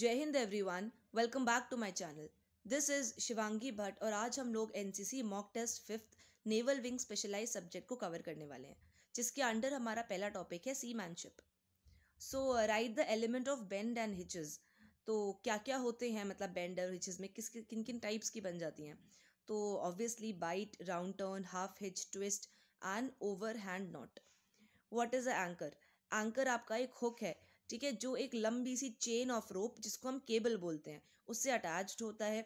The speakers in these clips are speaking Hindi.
जय हिंद everyone welcome back to my channel this is Shivangi Bhatt और आज हम लोग NCC mock test fifth naval wing specialise subject को कवर करने वाले हैं जिसके अंडर हमारा पहला टॉपिक है seamanship so right the element of bend and hitches तो क्या क्या होते हैं मतलब बेंड और हिचेज में किस किन किन टाइप्स की बन जाती हैं तो obviously bight round turn half hitch twist and overhand knot what is a anchor anchor आपका एक हुक है ठीक है जो एक लंबी सी चेन ऑफ रोप जिसको हम केबल बोलते हैं उससे अटैच्ड होता है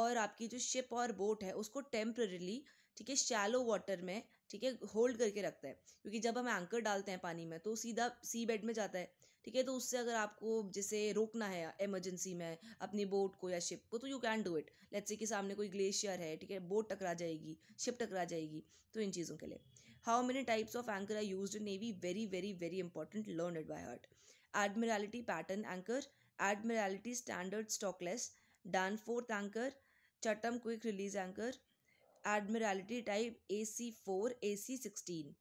और आपकी जो शिप और बोट है उसको टेम्प्ररीली ठीक है शैलो वाटर में ठीक है होल्ड करके रखता है क्योंकि जब हम एंकर डालते हैं पानी में तो सीधा सी बेड में जाता है ठीक है तो उससे अगर आपको जैसे रोकना है इमरजेंसी में अपनी बोट को या शिप को तो you can do it let's say कि सामने कोई ग्लेशियर है ठीक है बोट टकरा जाएगी शिप टकरा जाएगी तो इन चीज़ों के लिए how many types of anchor are use in navy very very very important learn it by heart Admiralty pattern anchor, Admiralty standard stockless, Danforth anchor, Chatham quick release anchor, Admiralty type AC4, AC16.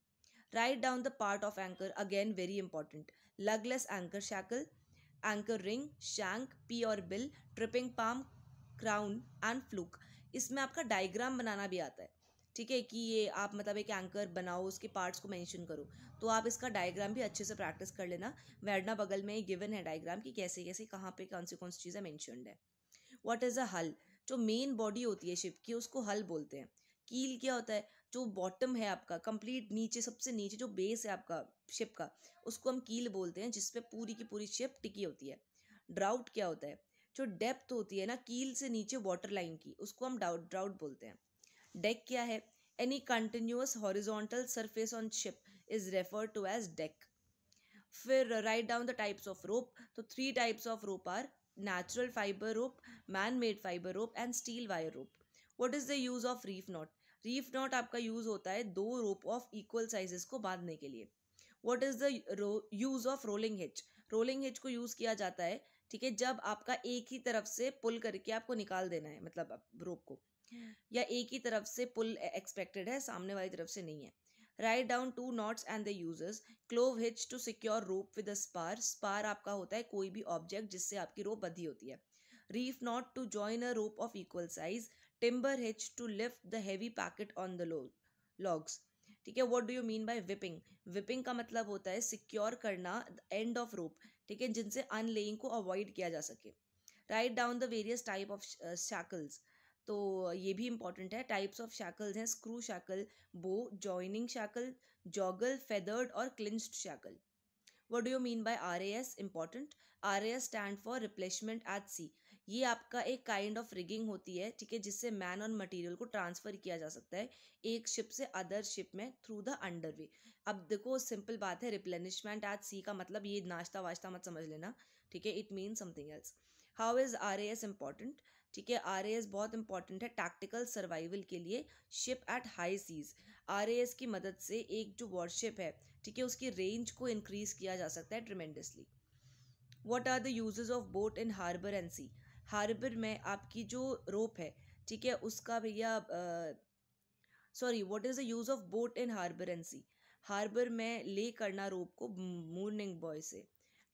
Write down the part of anchor again very important. Lugless anchor shackle, anchor ring, shank, P और bill, tripping palm, crown and fluke. इसमें आपका डायग्राम बनाना भी आता है ठीक है कि ये आप मतलब एक एंकर बनाओ उसके पार्ट्स को मेंशन करो तो आप इसका डायग्राम भी अच्छे से प्रैक्टिस कर लेना वेडना बगल में गिवन है डायग्राम कि कैसे कैसे कहाँ पे कौन सी कौन सी चीज़ें मैंशनड है व्हाट इज़ अ हल जो मेन बॉडी होती है शिप की उसको हल बोलते हैं कील क्या होता है जो बॉटम है आपका कंप्लीट नीचे सबसे नीचे जो बेस है आपका शिप का उसको हम कील बोलते हैं जिसपे पूरी की पूरी शिप टिकी होती है ड्राउट क्या होता है जो डेप्थ होती है ना कील से नीचे वाटर लाइन की उसको हम डाउट ड्राउट बोलते हैं डेक क्या है any continuous horizontal surface on ship is refer to as deck फिर write down the types of rope तो three types of rope are natural fibre rope man made fibre rope and steel wire rope What is the use of reef knot reef knot आपका यूज होता है दो रोप ऑफ इक्वल साइजेस को बांधने के लिए what is the use of rolling hitch rolling hitch को यूज किया जाता है ठीक है जब आपका एक ही तरफ से पुल करके आपको निकाल देना है मतलब रोप को या एक ही तरफ से पुल एक्सपेक्टेड e-, है सामने वाली तरफ से नहीं है write down two knots and the users clove hitch to secure rope with a spar spar आपका होता है कोई भी ऑब्जेक्ट जिससे आपकी रोप बधी होती है reef knot to join a rope of equal size timber hitch to lift the heavy packet on the low logs ठीक है what do you mean by whipping whipping का मतलब होता है सिक्योर करना एंड ऑफ रोप ठीक है जिनसे अनलेइंग को अवॉइड किया जा सके write down the various type of shackles तो ये भी इंपॉर्टेंट है टाइप्स ऑफ शैकल्स हैं screw shackle bow joining shackle joggle feathered और clenched shackle what do you mean by R A S important R A S stand for replenishment at sea ये आपका एक काइंड ऑफ रिगिंग होती है ठीक है जिससे मैन और मटेरियल को ट्रांसफर किया जा सकता है एक शिप से अदर शिप में थ्रू द अंडर वे अब देखो सिंपल बात है रिप्लेनिशमेंट एट सी का मतलब ये नाश्ता वाश्ता मत समझ लेना ठीक है it mean something else how is R A S important ठीक है आर बहुत इंपॉर्टेंट है टैक्टिकल सर्वाइवल के लिए ship at high seas R की मदद से एक जो वॉरशिप है ठीक है उसकी रेंज को इंक्रीज किया जा सकता है tremendously what are the usages of boat in harbour and sea harbour में आपकी जो रोप है ठीक है उसका भैया sorry what is the use of boat in harbour and sea harbour में ले करना रोप को मूर्निंग बॉय से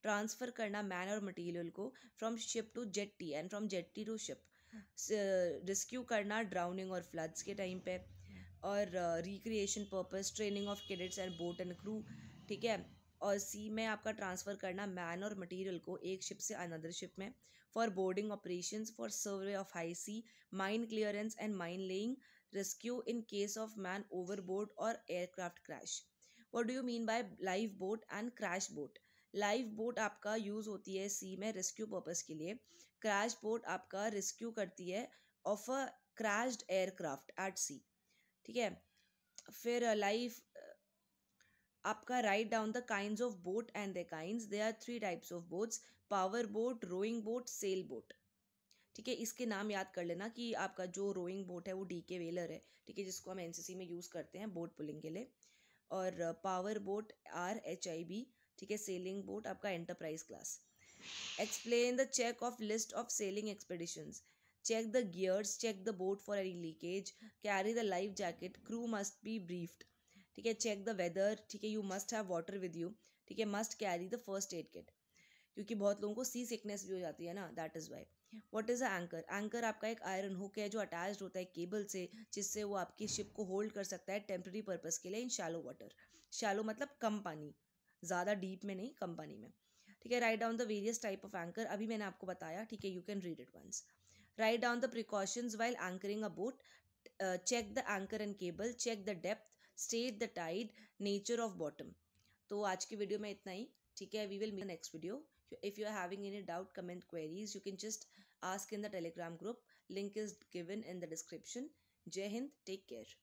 ट्रांसफ़र करना मैन और मटेरियल को from ship to jetty and from jetty to ship rescue करना ड्राउनिंग और फ्लड्स के टाइम पे और recreation purpose training of cadets and boat and crew ठीक है और सी में आपका ट्रांसफ़र करना मैन और मटेरियल को एक शिप से अनदर शिप में for boarding operation for survey of high sea mine clearance and mine laying rescue in case of man overboard और aircraft crash what do you mean by life boat and crash boat life boat आपका यूज़ होती है सी में रेस्क्यू पर्पज़ के लिए क्रैश बोट आपका रेस्क्यू करती है of a crashed aircraft at sea ठीक है फिर लाइफ आपका write down the kind of boat and the kind they are three types of boats power boat rowing boat sail boat ठीक है इसके नाम याद कर लेना कि आपका जो रोइंग बोट है वो डी के वेलर है ठीक है जिसको हम एनसीसी में यूज़ करते हैं बोट पुलिंग के लिए और power boat R H I B ठीक है सेलिंग बोट आपका enterprise class explain the check of list of sailing expeditions check the gears check the boat for any leakage carry the life jacket crew must be briefed ठीक है चेक द वेदर ठीक है you must have water with you ठीक है must carry the first aid kit क्योंकि बहुत लोगों को सी सिकनेस भी हो जाती है ना that is why what is a anchor anchor आपका एक आयरन हुक है जो अटैच होता है केबल से जिससे वो आपकी शिप को होल्ड कर सकता है टेम्प्रेरी पर्पज़ के लिए इन शैलो वाटर शैलो मतलब कम पानी ज़्यादा डीप में नहीं कंपनी में ठीक है write down the various type of anchor अभी मैंने आपको बताया ठीक है you can read it once write down the precautions while anchoring a boat check the anchor and cable check the depth state the tide nature of bottom तो आज की वीडियो में इतना ही ठीक है we will meet next video if you are having any doubt comment queries you can just ask in the Telegram group link is given in the description जय हिंद टेक केयर